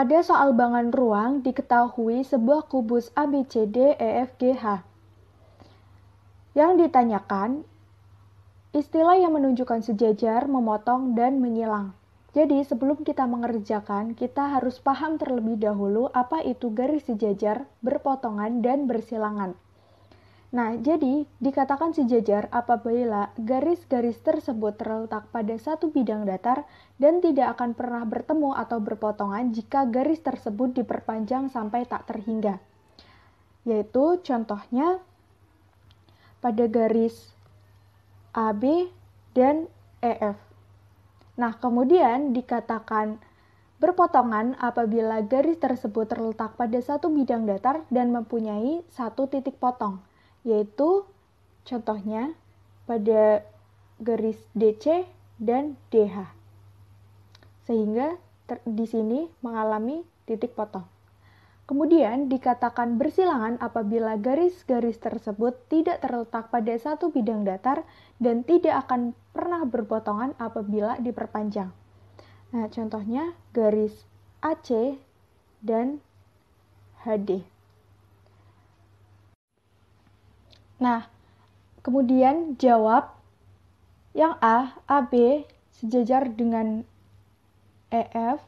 Pada soal bangan ruang diketahui sebuah kubus ABCD EFGH Yang ditanyakan, istilah yang menunjukkan sejajar, memotong, dan menyilang. Jadi sebelum kita mengerjakan, kita harus paham terlebih dahulu apa itu garis sejajar, berpotongan, dan bersilangan. Nah, jadi dikatakan sejajar apabila garis-garis tersebut terletak pada satu bidang datar dan tidak akan pernah bertemu atau berpotongan jika garis tersebut diperpanjang sampai tak terhingga. Yaitu contohnya pada garis AB dan EF. Nah, kemudian dikatakan berpotongan apabila garis tersebut terletak pada satu bidang datar dan mempunyai satu titik potong yaitu contohnya pada garis DC dan DH. Sehingga di sini mengalami titik potong. Kemudian dikatakan bersilangan apabila garis-garis tersebut tidak terletak pada satu bidang datar dan tidak akan pernah berpotongan apabila diperpanjang. Nah, contohnya garis AC dan HD. Nah, kemudian jawab yang A, AB sejajar dengan EF,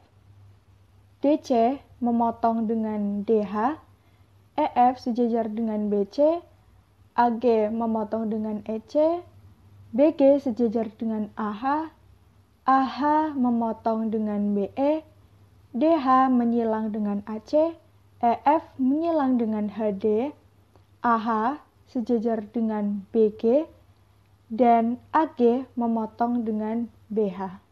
DC memotong dengan DH, EF sejajar dengan BC, AG memotong dengan EC, BG sejajar dengan AH, AH memotong dengan BE, DH menyilang dengan AC, EF menyilang dengan HD, AH sejajar dengan BG dan AG memotong dengan BH.